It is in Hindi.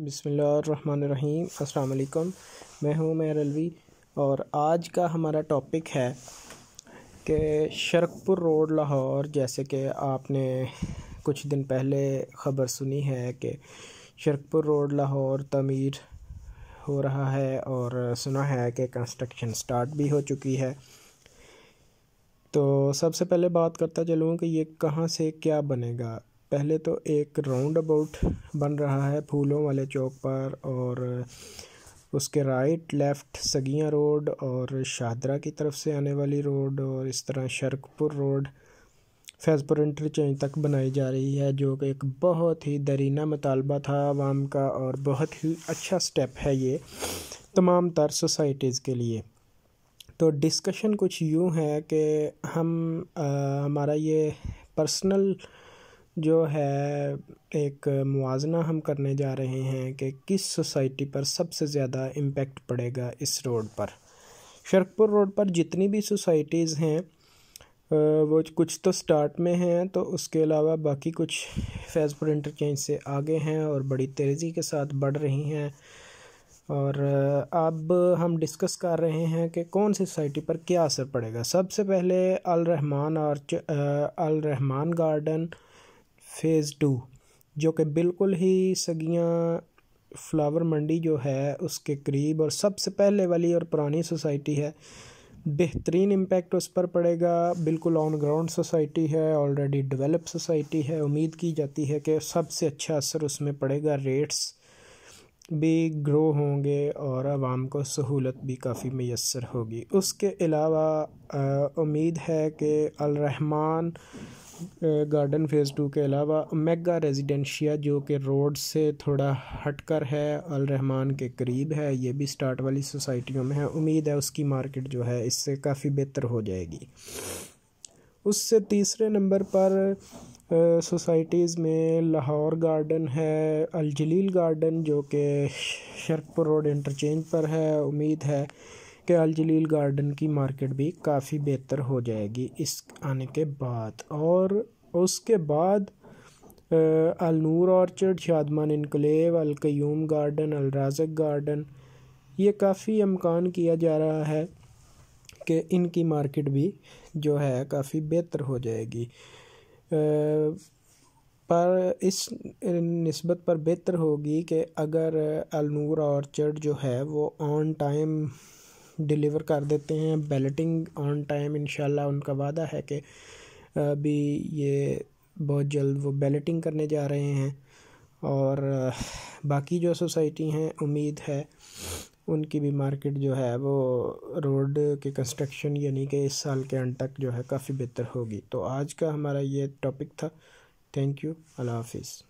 बिसमीम अल्लाम मैं हूँ मैं अलवी और आज का हमारा टॉपिक है कि शरकपुर रोड लाहौर जैसे कि आपने कुछ दिन पहले ख़बर सुनी है कि शरकपुर रोड लाहौर तमीर हो रहा है और सुना है कि कंस्ट्रक्शन स्टार्ट भी हो चुकी है तो सबसे पहले बात करता चलूँ कि ये कहाँ से क्या बनेगा पहले तो एक राउंड अबाउट बन रहा है फूलों वाले चौक पर और उसके राइट लेफ़्ट सगियाँ रोड और शाहदरा की तरफ से आने वाली रोड और इस तरह शर्कपुर रोड फैज़पुर इंटरचेंज तक बनाई जा रही है जो कि एक बहुत ही दरीना मतालबा था आवाम का और बहुत ही अच्छा स्टेप है ये तमाम तर सोसाइटीज़ के लिए तो डिस्कशन कुछ यूँ है कि हम आ, हमारा ये पर्सनल जो है एक मुआजना हम करने जा रहे हैं कि किस सोसाइटी पर सबसे ज़्यादा इम्पेक्ट पड़ेगा इस रोड पर शरकपुर रोड पर जितनी भी सोसाइटीज़ हैं वो कुछ तो स्टार्ट में हैं तो उसके अलावा बाकी कुछ फैज़पुर इंटरचेंज से आगे हैं और बड़ी तेज़ी के साथ बढ़ रही हैं और अब हम डिस्कस कर रहे हैं कि कौन सी सोसाइटी पर क्या असर पड़ेगा सबसे पहले Al Rahman arch Al Rahman garden phase two जो कि बिल्कुल ही सगियाँ फ्लावर मंडी जो है उसके करीब और सबसे पहले वाली और पुरानी सोसाइटी है बेहतरीन इम्पेक्ट उस पर पड़ेगा बिल्कुल ऑन ग्राउंड सोसाइटी है ऑलरेडी डेवलप सोसाइटी है उम्मीद की जाती है कि सबसे अच्छा असर उसमें पड़ेगा रेट्स भी ग्रो होंगे और आवाम को सहूलत भी काफ़ी मैसर होगी उसके अलावा उम्मीद है कि अलरहमान गार्डन फेज़ टू के अलावा मेगा रेजिडेंशिया जो कि रोड से थोड़ा हटकर है रहमान के करीब है ये भी स्टार्ट वाली सोसाइटियों में है उम्मीद है उसकी मार्केट जो है इससे काफ़ी बेहतर हो जाएगी उससे तीसरे नंबर पर सोसाइटीज़ में लाहौर गार्डन है अलजलील गार्डन जो कि शर्कपुर रोड इंटरचेंज पर है उम्मीद है इसके जलील गार्डन की मार्केट भी काफ़ी बेहतर हो जाएगी इस आने के बाद और उसके बाद Alnoor orchard Shadman enclave Alqayoom garden Alrazak garden ये काफ़ी अमकान किया जा रहा है कि इनकी मार्केट भी जो है काफ़ी बेहतर हो जाएगी पर इस नस्बत पर बेहतर होगी कि अगर अलनूर ऑर्चर्ड जो है वो ऑन टाइम डिलीवर कर देते हैं बैलेटिंग ऑन टाइम इंशाल्लाह उनका वादा है कि अभी ये बहुत जल्द वो बैलेटिंग करने जा रहे हैं और बाकी जो सोसाइटी हैं उम्मीद है उनकी भी मार्केट जो है वो रोड के कंस्ट्रक्शन यानी कि इस साल के अंत तक जो है काफ़ी बेहतर होगी तो आज का हमारा ये टॉपिक था थैंक यू अल्लाह हाफिज़